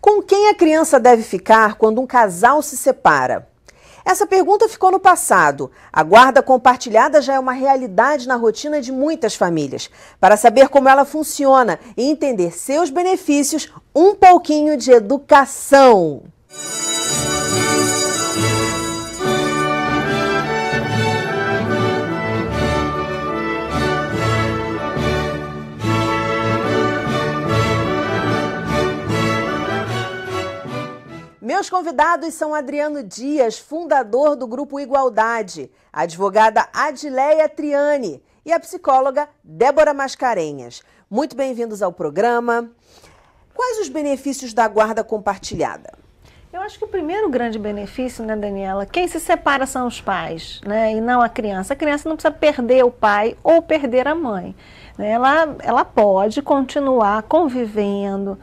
Com quem a criança deve ficar quando um casal se separa? Essa pergunta ficou no passado. A guarda compartilhada já é uma realidade na rotina de muitas famílias. Para saber como ela funciona e entender seus benefícios, um pouquinho de educação. Meus convidados são Adriano Dias, fundador do Grupo Igualdade, a advogada Adileia Triani e a psicóloga Débora Mascarenhas. Muito bem-vindos ao programa. Quais os benefícios da guarda compartilhada? Eu acho que o primeiro grande benefício, né, Daniela, quem se separa são os pais, né, e não a criança. A criança não precisa perder o pai ou perder a mãe. Né? Ela, ela pode continuar convivendo,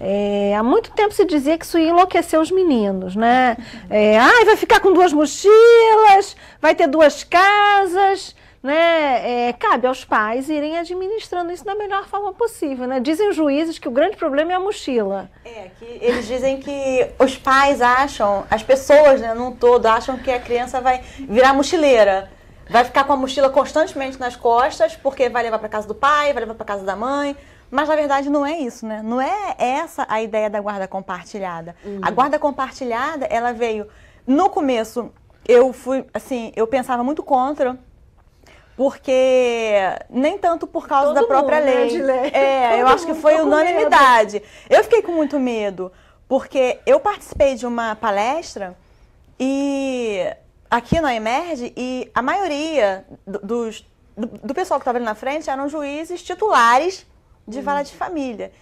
é, há muito tempo se dizia que isso ia enlouquecer os meninos, né? É, ah, vai ficar com duas mochilas, vai ter duas casas, né? É, cabe aos pais irem administrando isso da melhor forma possível, né? Dizem os juízes que o grande problema é a mochila. É, que eles dizem que os pais acham, as pessoas, né, num todo, acham que a criança vai virar mochileira vai ficar com a mochila constantemente nas costas, porque vai levar para casa do pai, vai levar para casa da mãe, mas na verdade não é isso, né? Não é essa a ideia da guarda compartilhada. Uhum. A guarda compartilhada, ela veio no começo eu fui assim, eu pensava muito contra porque nem tanto por causa Todo da própria mundo, lei. Né, lei. É, Todo eu acho que foi unanimidade. Medo. Eu fiquei com muito medo porque eu participei de uma palestra e aqui na Emerge e a maioria dos do, do pessoal que estava ali na frente eram juízes titulares de vara hum. de família.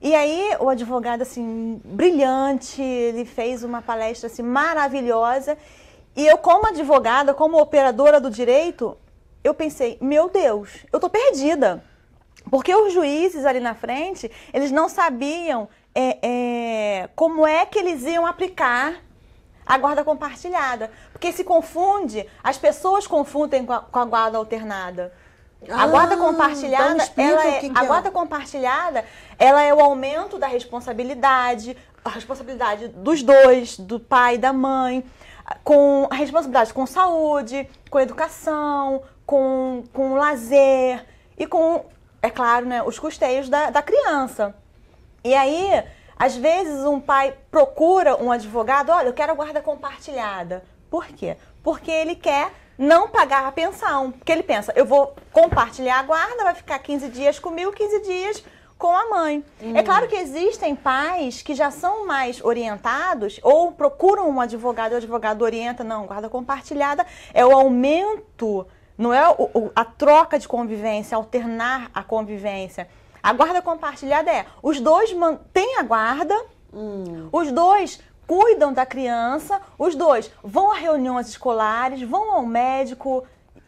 E aí o advogado assim brilhante, ele fez uma palestra assim maravilhosa. E eu como advogada, como operadora do direito, eu pensei, meu Deus, eu tô perdida. Porque os juízes ali na frente, eles não sabiam é, é, como é que eles iam aplicar a guarda compartilhada. Porque se confunde, as pessoas confundem com a, com a guarda alternada a guarda ah, compartilhada, então ela é, a é. guarda compartilhada, ela é o aumento da responsabilidade, a responsabilidade dos dois, do pai e da mãe, com a responsabilidade com saúde, com educação, com, com lazer e com, é claro, né, os custeios da, da criança. E aí, às vezes um pai procura um advogado, olha, eu quero a guarda compartilhada. Por quê? Porque ele quer não pagar a pensão. Porque ele pensa, eu vou compartilhar a guarda, vai ficar 15 dias comigo, 15 dias com a mãe. É hum. É claro que existem pais que já são mais orientados ou procuram um advogado, o advogado orienta, não, guarda compartilhada é o aumento, não é o, a troca de convivência, alternar a convivência. A guarda compartilhada é, os dois mantêm a guarda, hum. os dois cuidam da criança, os dois vão a reuniões escolares, vão ao médico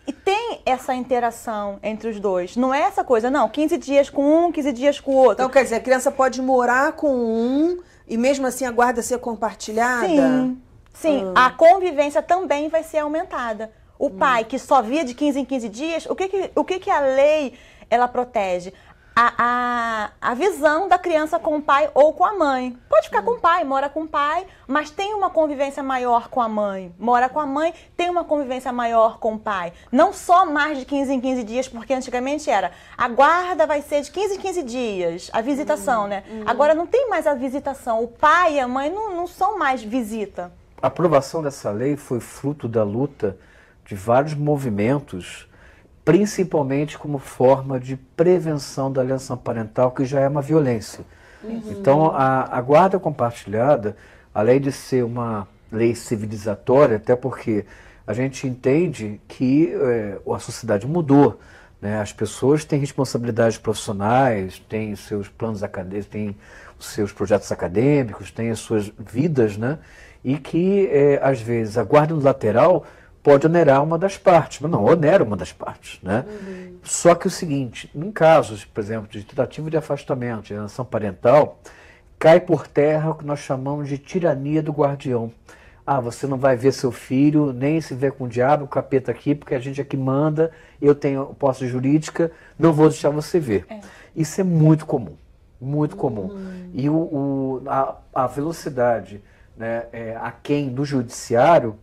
e tem essa interação entre os dois. Não é essa coisa, não, 15 dias com um, 15 dias com o outro. Então, quer dizer, a criança pode morar com um e mesmo assim a guarda ser compartilhada? Sim. Sim, hum. a convivência também vai ser aumentada. O hum. pai que só via de 15 em 15 dias, o que que, o que, que a lei ela protege? a, a, a, visão da criança com o pai ou com a mãe. Pode ficar com o pai, mora com o pai, mas tem uma convivência maior com a mãe. Mora com a mãe, tem uma convivência maior com o pai. Não só mais de 15 em 15 dias, porque antigamente era a guarda vai ser de 15 em 15 dias, a visitação, né? Hum, hum. Agora não tem mais a visitação. O pai e a mãe não, não são mais visita. A aprovação dessa lei foi fruto da luta de vários movimentos principalmente como forma de prevenção da alienação parental, que já é uma violência. Uhum. Então, a, a, guarda compartilhada, além de ser uma lei civilizatória, até porque a gente entende que é, a sociedade mudou. Né? As pessoas têm responsabilidades profissionais, têm seus planos acadêmicos, têm os seus projetos acadêmicos, têm as suas vidas, né? e que, é, às vezes, a guarda unilateral pode onerar uma das partes, mas não onera uma das partes. Né? Uhum. Só que o seguinte, em casos, por exemplo, de tentativa de afastamento, de relação parental, cai por terra o que nós chamamos de tirania do guardião. Ah, você não vai ver seu filho, nem se vê com o diabo, o capeta aqui, porque a gente é que manda, eu tenho posse jurídica, não vou deixar você ver. É. Isso é muito comum, muito comum. Uhum. E o, o a, a, velocidade né, é, aquém do judiciário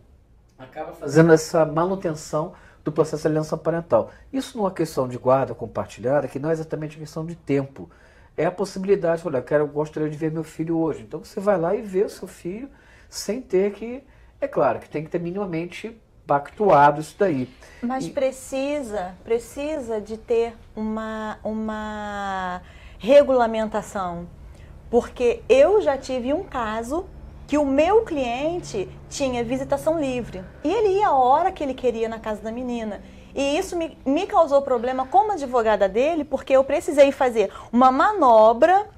acaba fazendo essa manutenção do processo de aliança parental. Isso não é uma questão de guarda compartilhada, que não é exatamente questão de tempo. É a possibilidade, olha, eu quero, eu gostaria de ver meu filho hoje. Então você vai lá e vê o seu filho sem ter que. É claro que tem que ter minimamente pactuado isso daí. Mas e... precisa, precisa de ter uma, uma regulamentação. Porque eu já tive um caso que o meu cliente tinha visitação livre. E ele ia a hora que ele queria na casa da menina. E isso me, me causou problema como advogada dele, porque eu precisei fazer uma manobra,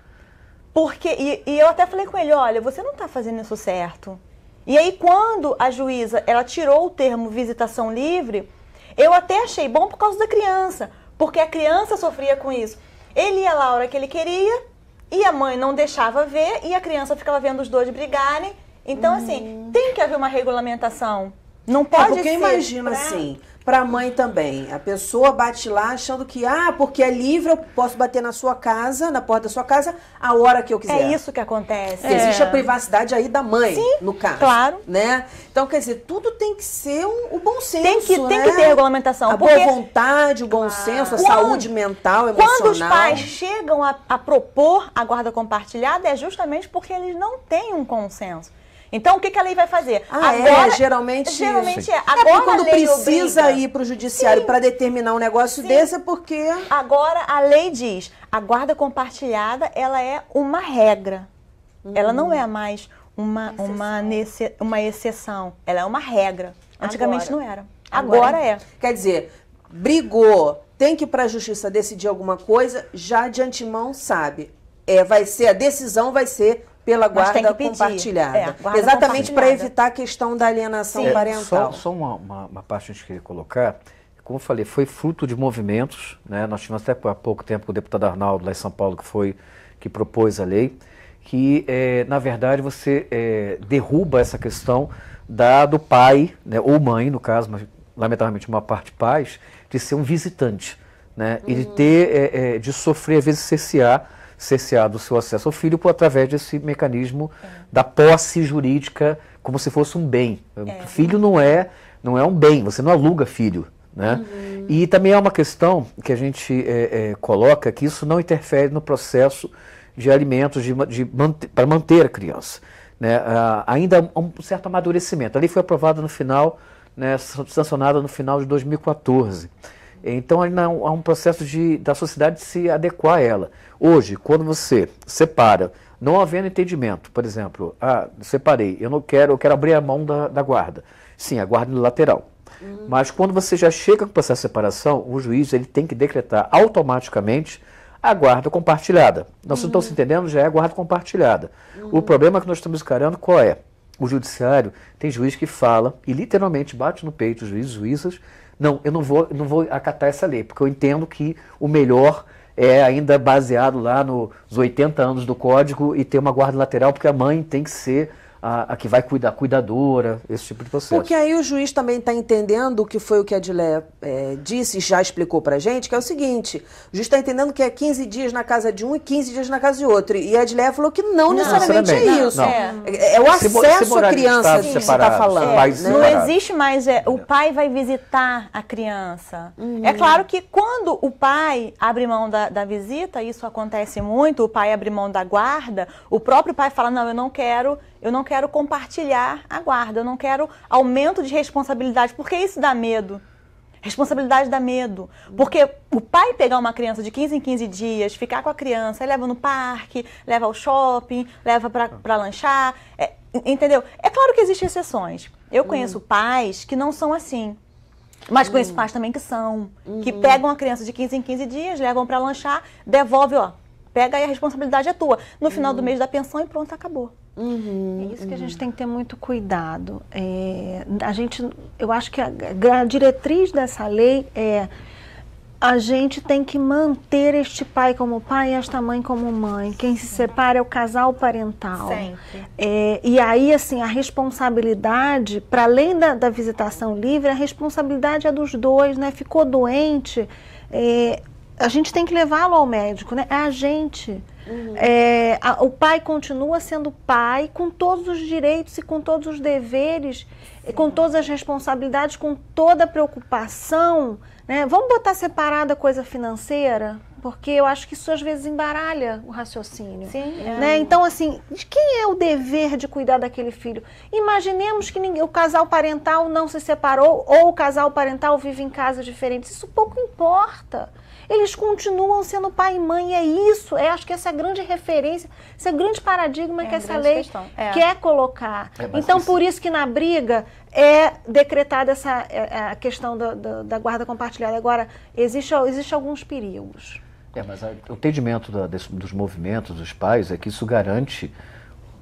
porque e, e eu até falei com ele, olha, você não está fazendo isso certo. E aí quando a juíza, ela tirou o termo visitação livre, eu até achei bom por causa da criança, porque a criança sofria com isso. Ele ia lá a hora que ele queria, e a mãe não deixava ver e a criança ficava vendo os dois brigarem. Então, assim, hum. assim, tem que haver uma regulamentação. Não é, pode é porque ser. imagina pra... assim, para a mãe também. A pessoa bate lá achando que, ah, porque é livre, eu posso bater na sua casa, na porta da sua casa, a hora que eu quiser. É isso que acontece. É. Existe a privacidade aí da mãe, Sim, no caso. Claro. Né? Então, quer dizer, tudo tem que ser o um, um bom senso. Tem que, né? tem que né? ter regulamentação. A porque... boa vontade, o bom senso, a quando, saúde mental, emocional. Quando os pais chegam a, a propor a guarda compartilhada, é justamente porque eles não têm um consenso. Então, o que, que a lei vai fazer? Ah, é, Agora, é, geralmente Geralmente é. é agora, é quando precisa obriga. ir para o judiciário para determinar um negócio Sim. desse, é porque... Agora, a lei diz, a guarda compartilhada, ela é uma regra. Hum. Ela não é uhum. mais uma, exceção. Uma, nesse, uma exceção. Ela é uma regra. Antigamente Agora. não era. Agora, Agora é. Quer dizer, brigou, tem que ir para a justiça decidir alguma coisa, já de antemão sabe. É, vai ser a decisão vai ser pela guarda compartilhada. É, guarda Exatamente para evitar a questão da alienação Sim. parental. É, só, só uma, uma, uma parte que a gente queria colocar como eu falei, foi fruto de movimentos. Né? Nós tivemos até há pouco tempo o deputado Arnaldo, lá em São Paulo, que foi que propôs a lei, que, é, na verdade, você é, derruba essa questão da, do pai, né, ou mãe, no caso, mas lamentavelmente uma parte pais, de ser um visitante. Né? Uhum. E de uhum. ter, é, é, de sofrer, às vezes, cessear cerceado o seu acesso ao filho por, através desse mecanismo é. da posse jurídica como se fosse um bem. É. Filho não é, não é um bem, você não aluga filho. Né? Uhum. E também é uma questão que a gente é, é, coloca que isso não interfere no processo de alimentos de, de para manter a criança. Né? Ah, ainda há um certo amadurecimento. Ali foi aprovada no final, né, sancionada no final de 2014. Então ainda há um processo de, da sociedade se adequar a ela. Hoje, quando você separa, não havendo entendimento, por exemplo, ah, separei, eu não quero, eu quero abrir a mão da, da guarda. Sim, a guarda unilateral. Uhum. Mas quando você já chega com o processo de separação, o juiz ele tem que decretar automaticamente a guarda compartilhada. Nós uhum. estamos se entendendo, já é a guarda compartilhada. Uhum. O hum. problema que nós estamos encarando qual é? O judiciário tem juiz que fala e literalmente bate no peito os juízes, juízas, não, eu não vou, não vou acatar essa lei, porque eu entendo que o melhor é ainda baseado lá nos 80 anos do código e ter uma guarda lateral, porque a mãe tem que ser a, a, que vai cuidar, cuidadora, esse tipo de processo. Porque aí o juiz também está entendendo o que foi o que a Adilé é, disse, já explicou para gente, que é o seguinte: o juiz está entendendo que é 15 dias na casa de um e 15 dias na casa de outro. E a Adilé falou que não, não necessariamente é isso. É. É, é. o acesso se, à criança que você está falando. Né? Não existe mais, é, o pai vai visitar a criança. Uhum. É claro que quando o pai abre mão da, da visita, isso acontece muito, o pai abre mão da guarda, o próprio pai fala: não, eu não quero eu não quero compartilhar a guarda, eu não quero aumento de responsabilidade, porque isso dá medo. Responsabilidade dá medo. Porque o pai pegar uma criança de 15 em 15 dias, ficar com a criança, leva no parque, leva ao shopping, leva para lanchar, é, entendeu? É claro que existem exceções. Eu conheço pais que não são assim. Mas hum. conheço pais também que são, que uhum. pegam a criança de 15 em 15 dias, levam para lanchar, devolve, ó, pega aí a responsabilidade é tua. No final do uhum. mês da pensão e pronto, acabou. Uhum, é isso uhum. que a gente uhum. tem que ter muito cuidado. É, a gente, eu acho que a, a diretriz dessa lei é a gente tem que manter este pai como pai e esta mãe como mãe. Quem se separa é o casal parental. É, e aí, assim, a responsabilidade, para além da, da, visitação livre, a responsabilidade é dos dois, né? Ficou doente, é, a gente tem que levá-lo ao médico, né? É a gente. Uhum. É, a, o pai continua sendo pai com todos os direitos e com todos os deveres, com todas as responsabilidades, com toda a preocupação. Né? Vamos botar separada a coisa financeira? Porque eu acho que isso às vezes embaralha o raciocínio. Sim, é. né? Então, assim, de quem é o dever de cuidar daquele filho? Imaginemos que ninguém, o casal parental não se separou ou o casal parental vive em casas diferentes. Isso pouco importa. Eles continuam sendo pai e mãe, é isso. É, acho que essa é a grande referência, esse é o grande paradigma é que essa lei é. quer colocar. É então, por isso que na briga é decretada essa é, é, a questão da, da, da guarda compartilhada. Agora, existem existe alguns perigos. É, mas o entendimento da, desse, dos movimentos dos pais é que isso garante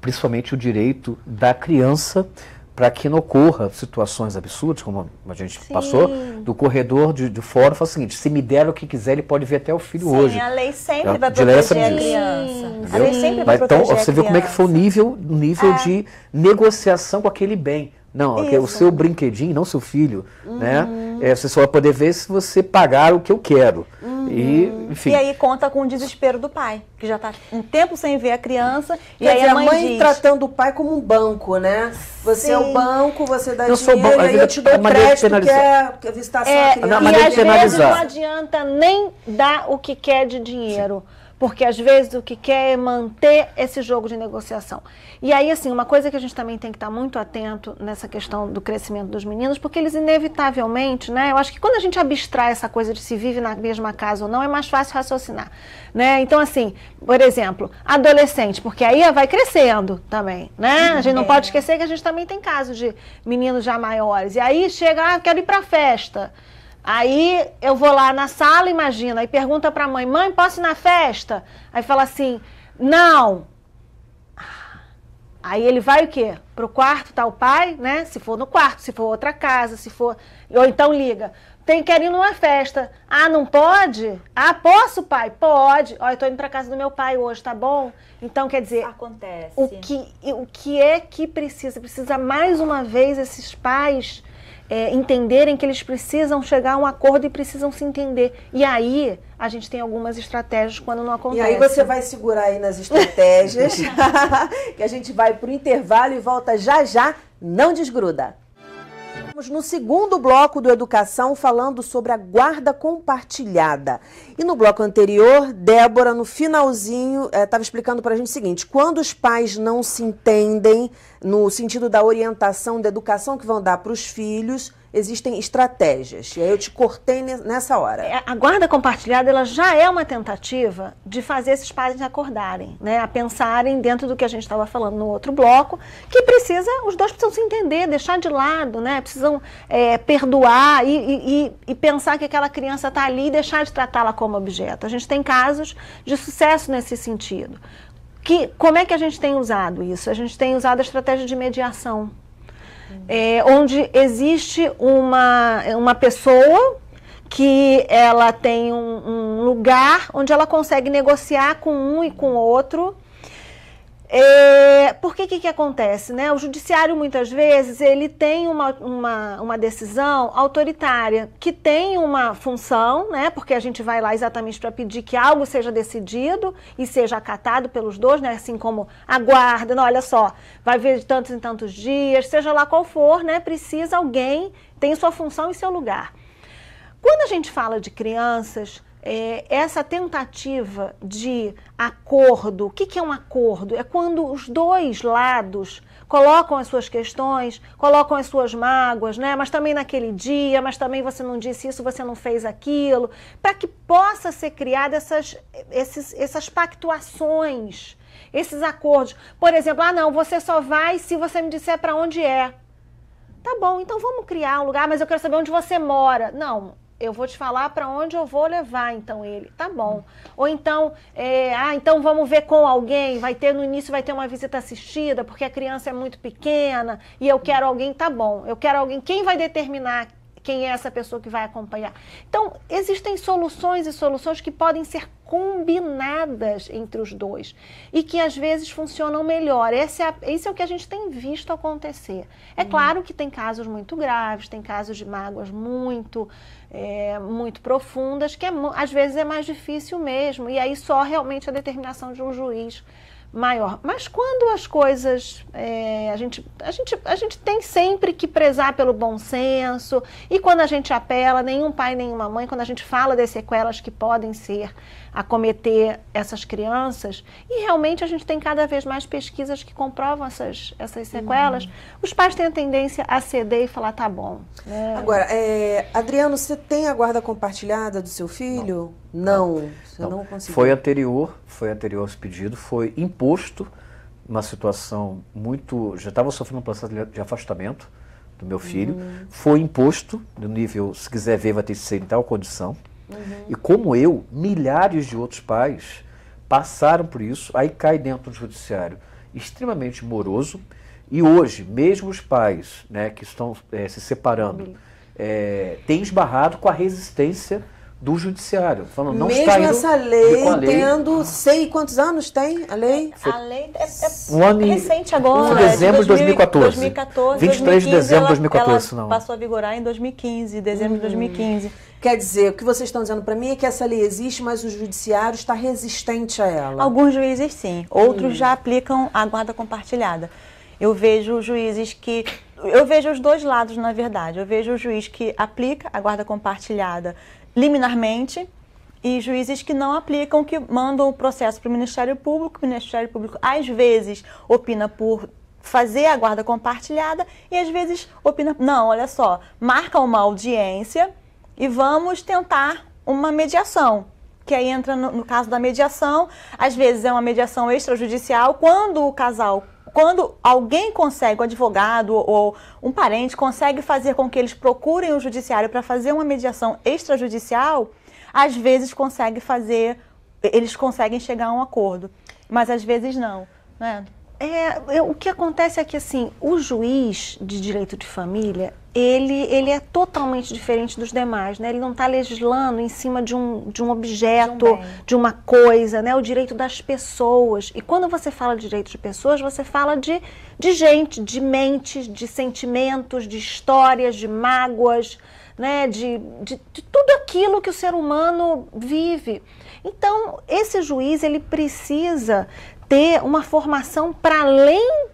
principalmente o direito da criança para que não ocorra situações absurdas, como a gente Sim. passou, do corredor de, de fórum, fala o seguinte, se me der o que quiser, ele pode ver até o filho Sim, hoje. a lei sempre vai é proteger a criança. A lei sempre vai Mas, Então, você viu como é que foi o nível, nível é. de negociação com aquele bem. Não, o seu brinquedinho, não seu filho, né? uhum. né? É, você só vai poder ver se você pagar o que eu quero. Uhum. Uhum. E, enfim. e aí conta com o desespero do pai, que já está um tempo sem ver a criança. E Quer aí dizer, a mãe, mãe diz... tratando o pai como um banco, né? Você Sim. é um banco, você dá eu dinheiro, sou aí eu te dou é crédito, que é a visitação é, criança. Não, e às vezes não adianta nem dar o que quer de dinheiro. Sim porque às vezes o que quer é manter esse jogo de negociação. E aí, assim, uma coisa que a gente também tem que estar tá muito atento nessa questão do crescimento dos meninos, porque eles inevitavelmente, né? Eu acho que quando a gente abstrai essa coisa de se vive na mesma casa ou não, é mais fácil raciocinar, né? Então, assim, por exemplo, adolescente, porque aí vai crescendo também, né? A gente não é. pode esquecer que a gente também tem casos de meninos já maiores. E aí chega, ah, quero ir para festa. Aí eu vou lá na sala, imagina, e pergunta para a mãe: mãe, posso ir na festa? Aí fala assim: não. Ah, aí ele vai o quê? Pro quarto, tá o pai, né? Se for no quarto, se for outra casa, se for. Ou então liga. Tem que ir numa festa. Ah, não pode? Ah, posso, pai? Pode. Ó, eu tô indo pra casa do meu pai hoje, tá bom? Então, quer dizer. Acontece. O que, o que é que precisa? Precisa mais uma vez esses pais é, entenderem que eles precisam chegar a um acordo e precisam se entender. E aí a gente tem algumas estratégias quando não acontece. E aí você vai segurar aí nas estratégias, que a gente vai para o intervalo e volta já já, não desgruda. Estamos no segundo bloco do Educação falando sobre a guarda compartilhada. E no bloco anterior, Débora, no finalzinho, estava eh, explicando para a gente o seguinte: quando os pais não se entendem, no sentido da orientação, da educação que vão dar para os filhos, existem estratégias. E aí eu te cortei nessa hora. É, a guarda compartilhada ela já é uma tentativa de fazer esses pais acordarem, né? a pensarem dentro do que a gente estava falando no outro bloco, que precisa, os dois precisam se entender, deixar de lado, né? precisam é, perdoar e, e, e, pensar que aquela criança está ali e deixar de tratá-la como objeto. A gente tem casos de sucesso nesse sentido. Que, como é que a gente tem usado isso? A gente tem usado a estratégia de mediação, é, onde existe uma, uma pessoa que ela tem um, um lugar onde ela consegue negociar com um e com outro é, por que, que acontece, né? O judiciário muitas vezes ele tem uma, uma, uma, decisão autoritária que tem uma função, né? Porque a gente vai lá exatamente para pedir que algo seja decidido e seja acatado pelos dois, né? Assim como aguarda, não, olha só, vai ver de tantos em tantos dias, seja lá qual for, né? Precisa alguém tem sua função e seu lugar. Quando a gente fala de crianças, é, essa tentativa de acordo. O que, que é um acordo? É quando os dois lados colocam as suas questões, colocam as suas mágoas, né? Mas também naquele dia, mas também você não disse isso, você não fez aquilo, para que possa ser criada essas, esses, essas pactuações, esses acordos. Por exemplo, ah não, você só vai se você me disser para onde é. Tá bom, então vamos criar um lugar, mas eu quero saber onde você mora. Não, eu vou te falar para onde eu vou levar então ele. Tá bom. Ou então, é, ah, então vamos ver com alguém. Vai ter no início vai ter uma visita assistida porque a criança é muito pequena e eu quero alguém. Tá bom. Eu quero alguém. Quem vai determinar quem é essa pessoa que vai acompanhar. Então, existem soluções e soluções que podem ser combinadas entre os dois e que às vezes funcionam melhor. Esse é, esse é o que a gente tem visto acontecer. É uhum. claro que tem casos muito graves, tem casos de mágoas muito, é, muito profundas, que é, às vezes é mais difícil mesmo, e aí só realmente a determinação de um juiz maior. Mas quando as coisas. É, a, gente, a, gente, a gente tem sempre que prezar pelo bom senso, e quando a gente apela, nenhum pai, nenhuma mãe, quando a gente fala das sequelas que podem ser acometer essas crianças. E realmente a gente tem cada vez mais pesquisas que comprovam essas, essas sequelas. Uhum. Os pais têm a tendência a ceder e falar, tá bom. Né? Agora, é, Adriano, você tem a guarda compartilhada do seu filho? Não. Não, não. você não, não conseguiu. Foi anterior, foi anterior ao pedido, foi imposto uma situação muito. Já estava sofrendo um processo de afastamento do meu filho. Uhum. Foi imposto, no nível, se quiser ver, vai ter que ser em tal condição. Uhum. E como eu, milhares de outros pais passaram por isso, aí cai dentro do judiciário extremamente moroso. E hoje, mesmo os pais né, que estão é, se separando é, têm esbarrado com a resistência do judiciário. Falando, não Mesmo está indo essa lei, lei, tendo sei quantos anos tem a lei? Ah, foi a lei é, é um ano recente agora. Um dezembro de 2014. 2014 23 de dezembro de 2014. Ela, ela não. passou a vigorar em 2015, dezembro hum. de 2015. Quer dizer, o que vocês estão dizendo para mim é que essa lei existe, mas o judiciário está resistente a ela. Alguns juízes sim, outros hum. já aplicam a guarda compartilhada. Eu vejo juízes que. Eu vejo os dois lados, na verdade. Eu vejo o juiz que aplica a guarda compartilhada liminarmente e juízes que não aplicam, que mandam o processo para o Ministério Público. O Ministério Público, às vezes, opina por fazer a guarda compartilhada e, às vezes, opina. Não, olha só, marca uma audiência e vamos tentar uma mediação. Que aí entra no, no caso da mediação, às vezes é uma mediação extrajudicial, quando o casal quando alguém consegue, um advogado ou um parente consegue fazer com que eles procurem o judiciário para fazer uma mediação extrajudicial, às vezes consegue fazer, eles conseguem chegar a um acordo, mas às vezes não, né? É, é o que acontece é que assim, o juiz de direito de família, ele, ele é totalmente diferente dos demais, né? Ele não está legislando em cima de um, de um objeto, de, um de, uma coisa, né? O direito das pessoas. E quando você fala de direito de pessoas, você fala de, de gente, de mentes, de sentimentos, de histórias, de mágoas, né? De, de, de tudo aquilo que o ser humano vive. Então, esse juiz, ele precisa ter uma formação para além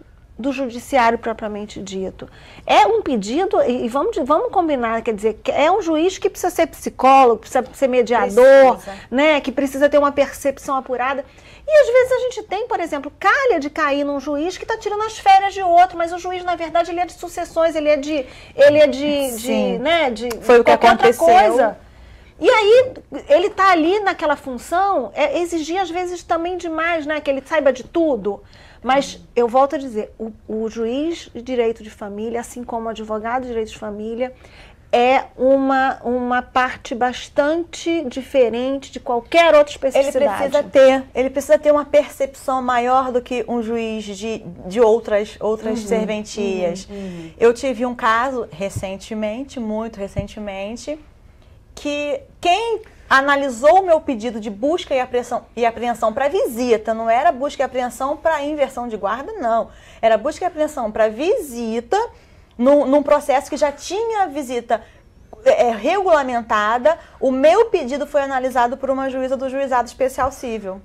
do judiciário propriamente dito. É um pedido, e vamos, vamos combinar, quer dizer, é um juiz que precisa ser psicólogo, precisa ser mediador, precisa. né? Que precisa ter uma percepção apurada. E às vezes a gente tem, por exemplo, calha de cair num juiz que está tirando as férias de outro, mas o juiz, na verdade, ele é de sucessões, ele é de. Ele é de. de né, de Foi o que aconteceu. E aí, ele tá ali naquela função, é, exigir às vezes também demais, né? Que ele saiba de tudo. Mas eu volto a dizer, o, o juiz de direito de família, assim como o advogado de direito de família, é uma, uma parte bastante diferente de qualquer outra especificidade. Ele precisa ter, ele precisa ter uma percepção maior do que um juiz de, de outras, outras uhum, serventias. Uhum, uhum. Eu tive um caso recentemente, muito recentemente, que quem analisou o meu pedido de busca e apreensão, e apreensão para visita, não era busca e apreensão para inversão de guarda, não. Era busca e apreensão para visita, num, num processo que já tinha visita é, é, regulamentada, o meu pedido foi analisado por uma juíza do Juizado Especial Civil.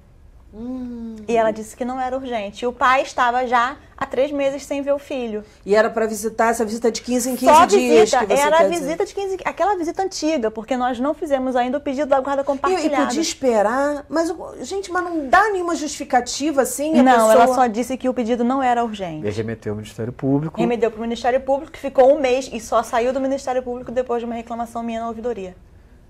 Hum. E ela disse que não era urgente. E o pai estava já há três meses sem ver o filho. E era para visitar essa visita de 15 em 15 Só dias. Visita, era a visita dizer. de 15 aquela visita antiga, porque nós não fizemos ainda o pedido da guarda compartilhada. E, e podia esperar, mas gente, mas não dá nenhuma justificativa assim. não, pessoa... ela só disse que o pedido não era urgente. E remeteu ao Ministério Público. Remeteu para o Ministério Público, que ficou um mês e só saiu do Ministério Público depois de uma reclamação minha na ouvidoria.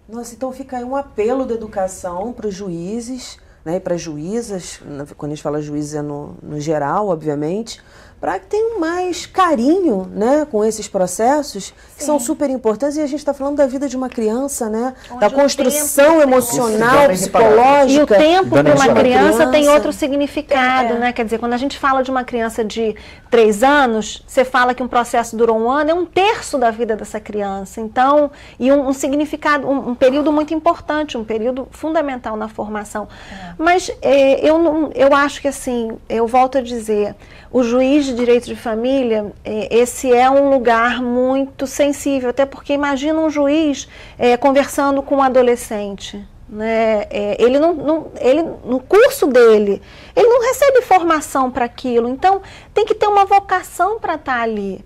Nossa, então fica aí um apelo da educação para os juízes né, para juízas, quando a gente fala juízes é no, no geral, obviamente, para que tenham mais carinho né, com esses processos, que são super importantes, e a gente está falando da vida de uma criança, né? da construção tempo, emocional, é psicológica. E o tempo para uma criança, tem outro significado, é. né? Quer dizer, quando a gente fala de uma criança de três anos, você fala que um processo durou um ano, é um terço da vida dessa criança. Então, e um, um significado, um, um, período muito importante, um período fundamental na formação. É. Mas é, eu, não, eu acho que assim, eu volto a dizer, o juiz de direito de família, é, esse é um lugar muito sensível, até porque imagina um juiz é, conversando com um adolescente. Né? É, ele não, não, ele, no curso dele, ele não recebe formação para aquilo, então tem que ter uma vocação para estar tá ali.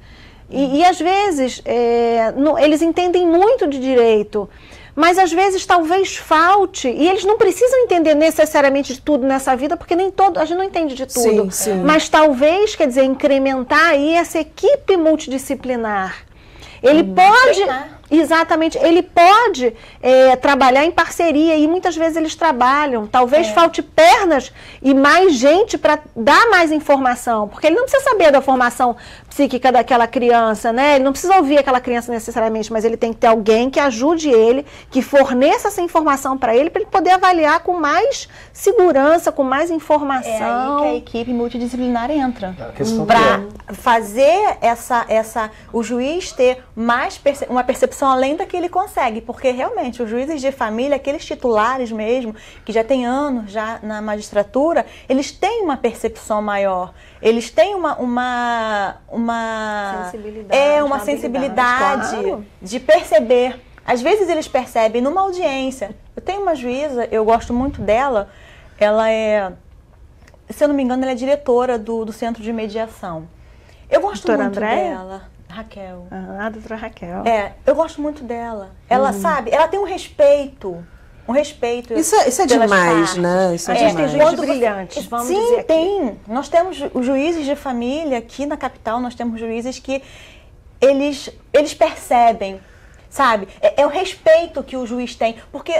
E, e às vezes é, eles entendem muito de direito, mas às vezes talvez falte. E eles não precisam entender necessariamente de tudo nessa vida, porque nem todo, a gente não entende de tudo. Sim, sim. Mas talvez, quer dizer, incrementar aí essa equipe multidisciplinar. Ele hum, pode. Treinar. Exatamente. Ele pode é, trabalhar em parceria e muitas vezes eles trabalham. Talvez é. falte pernas e mais gente para dar mais informação, porque ele não precisa saber da formação psíquica daquela criança, né? Ele não precisa ouvir aquela criança necessariamente, mas ele tem que ter alguém que ajude ele, que forneça essa informação para ele, para ele poder avaliar com mais segurança, com mais informação. É aí que a equipe multidisciplinar entra. É, para é. fazer essa, essa, o juiz ter mais perce uma percepção informação além da que ele consegue, porque realmente os juízes de família, aqueles titulares mesmo, que já tem anos já na magistratura, eles têm uma percepção maior, eles têm uma uma uma sensibilidade, é uma sensibilidade claro. de perceber. Às vezes eles percebem numa audiência. Eu tenho uma juíza, eu gosto muito dela. Ela é, se eu não me engano, ela é diretora do, do centro de mediação. Eu gosto Doutora muito Andréia? dela. Raquel. Ah, a doutora Raquel. É, eu gosto muito dela. Ela, uhum. sabe, ela tem um respeito. Um respeito. Isso, é, isso é demais, partes. né? Isso é, é demais. Tem brilhantes, vamos Sim, dizer. Sim, tem. Nós temos juízes de família aqui na capital, nós temos juízes que eles, eles percebem, sabe? É, é o respeito que o juiz tem. Porque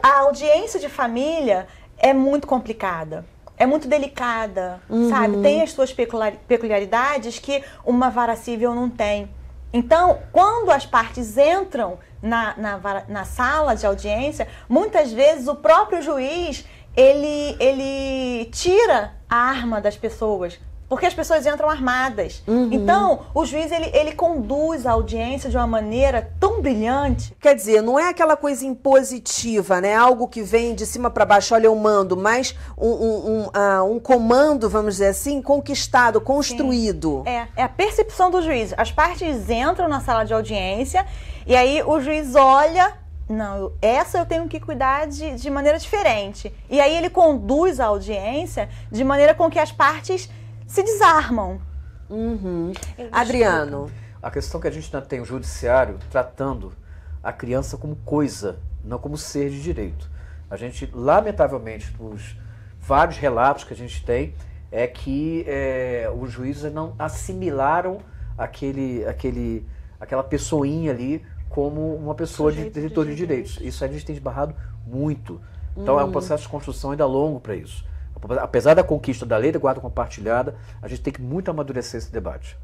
a audiência de família é muito complicada é muito delicada, uhum. sabe? Tem as suas peculiaridades que uma vara civil não tem. Então, quando as partes entram na, na, na sala de audiência, muitas vezes o próprio juiz ele, ele tira a arma das pessoas, porque as pessoas entram armadas. Uhum. Então, o juiz ele, ele conduz a audiência de uma maneira tão brilhante. Quer dizer, não é aquela coisa impositiva, né? Algo que vem de cima para baixo, olha, eu mando, mas um, um, um, uh, um, comando, vamos dizer assim, conquistado, construído. É, é a percepção do juiz. As partes entram na sala de audiência e aí o juiz olha não, essa eu tenho que cuidar de, de maneira diferente. E aí ele conduz a audiência de maneira com que as partes se desarmam. Uhum. Adriano. A questão que a gente tem o judiciário tratando a criança como coisa, não como ser de direito. A gente, lamentavelmente, nos vários relatos que a gente tem, é que é, os juízes não assimilaram aquele, aquele, aquela pessoinha ali como uma pessoa Sujeito de detentor de, de direitos. direitos. Isso a gente tem esbarrado muito. Então é um uhum. processo de construção ainda longo para isso. Apesar da conquista da lei da guarda compartilhada, a gente tem que muito amadurecer esse debate.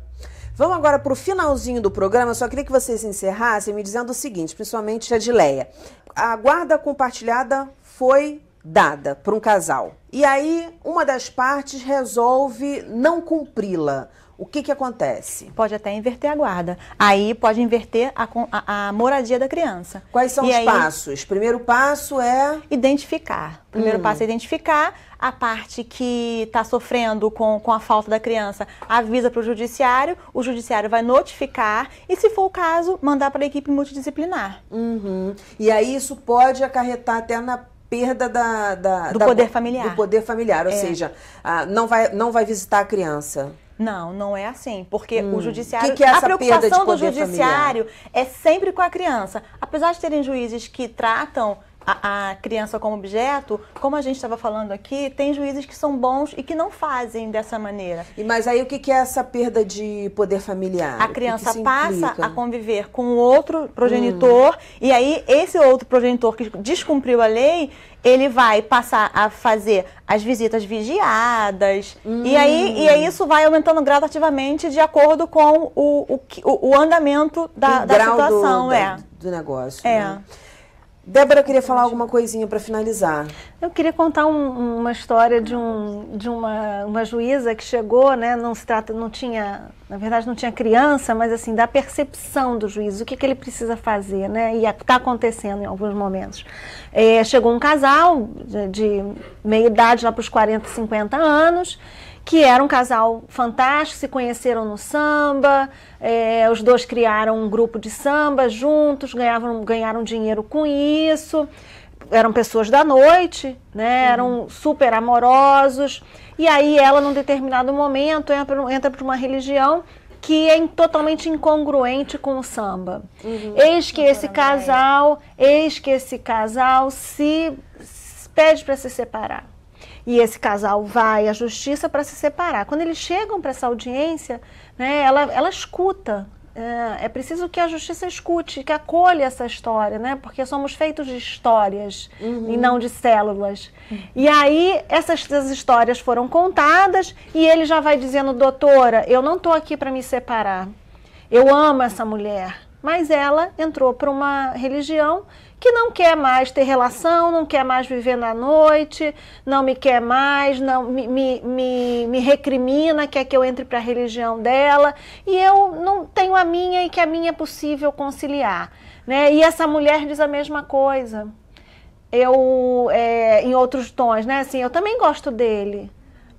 Vamos agora para o finalzinho do programa. Eu só queria que vocês encerrassem me dizendo o seguinte, principalmente a de Leia. A guarda compartilhada foi dada para um casal. E aí, uma das partes resolve não cumpri-la o que, que acontece? Pode até inverter a guarda. Aí pode inverter a, a, a moradia da criança. Quais são e os aí... passos? Primeiro passo é. Identificar. Primeiro hum. passo é identificar a parte que está sofrendo com, com a falta da criança, avisa para o judiciário, o judiciário vai notificar e, se for o caso, mandar para a equipe multidisciplinar. Uhum. E aí isso pode acarretar até na perda da, da do da, poder familiar. Do poder familiar, ou é. seja, ah, não vai, não vai visitar a criança. Não, não é assim, porque hum. o judiciário, que que é a preocupação do judiciário familiar? é sempre com a criança. Apesar de terem juízes que tratam a, a criança como objeto, como a gente estava falando aqui, tem juízes que são bons e que não fazem dessa maneira. E mas aí o que, que é essa perda de poder familiar? A criança que que passa a conviver com outro progenitor hum. e aí esse outro progenitor que descumpriu a lei, ele vai passar a fazer as visitas vigiadas. Hum. E, aí, e aí hum. isso vai aumentando gradativamente de acordo com o, o, o andamento da, o da situação. Do, é. do negócio. É. Né? Débora, eu queria falar alguma coisinha para finalizar. Eu queria contar um, uma história de, um, de uma, uma, juíza que chegou, né? Não se trata, não tinha, na verdade, não tinha criança, mas assim da percepção do juiz, o que, que ele precisa fazer, né? E está acontecendo em alguns momentos. É, chegou um casal de, de meia idade, lá para os 40, 50 anos que era um casal fantástico, se conheceram no samba, é, os dois criaram um grupo de samba juntos, ganhavam, ganharam dinheiro com isso, eram pessoas da noite, né, uhum. eram super amorosos, e aí ela, num determinado momento, entra, entra para uma religião que é totalmente incongruente com o samba. Uhum. Eis que uhum. esse casal, eis que esse casal se, se pede para se separar e esse casal vai à justiça para se separar. Quando eles chegam para essa audiência, né, ela, ela escuta. É, é, preciso que a justiça escute, que acolha essa história, né? Porque somos feitos de histórias uhum. e não de células. Uhum. E aí essas, essas histórias foram contadas e ele já vai dizendo, doutora, eu não estou aqui para me separar. Eu amo essa mulher, mas ela entrou para uma religião que não quer mais ter relação, não quer mais viver na noite, não me quer mais, não me, me, me, me recrimina, quer que eu entre para a religião dela e eu não tenho a minha e que a minha é possível conciliar. Né? E essa mulher diz a mesma coisa. Eu, é, em outros tons, né? Assim, eu também gosto dele,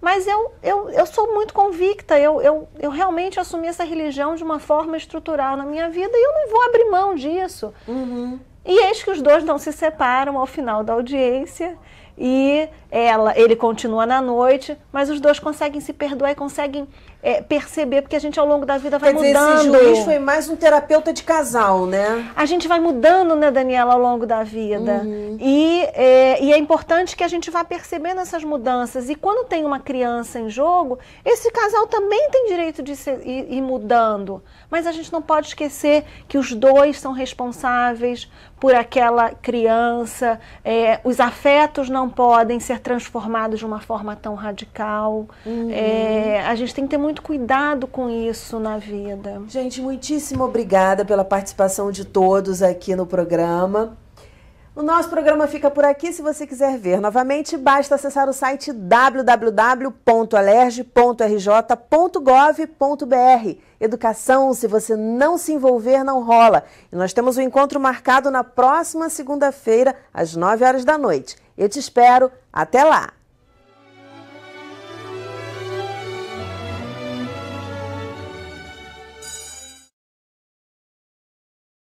mas eu, eu, eu sou muito convicta, eu, eu, eu realmente assumi essa religião de uma forma estrutural na minha vida e eu não vou abrir mão disso. Uhum. E eis que os dois não se separam ao final da audiência e ela, ele continua na noite, mas os dois conseguem se perdoar e conseguem é, perceber, porque a gente ao longo da vida vai Quer mudando. esse juiz foi mais um terapeuta de casal, né? A gente vai mudando, né, Daniela, ao longo da vida. Uhum. E, é, e é importante que a gente vá percebendo essas mudanças. E quando tem uma criança em jogo, esse casal também tem direito de ser, ir, ir mudando. Mas a gente não pode esquecer que os dois são responsáveis por aquela criança, é, os afetos não podem ser ser transformado de uma forma tão radical. Uhum. É, a gente tem que ter muito cuidado com isso na vida. Gente, muitíssimo obrigada pela participação de todos aqui no programa. O nosso programa fica por aqui. Se você quiser ver novamente, basta acessar o site www.alerj.rj.gov.br. Educação, se você não se envolver, não rola. E nós temos um encontro marcado na próxima segunda-feira, às 9 horas da noite. Eu te espero. Até lá!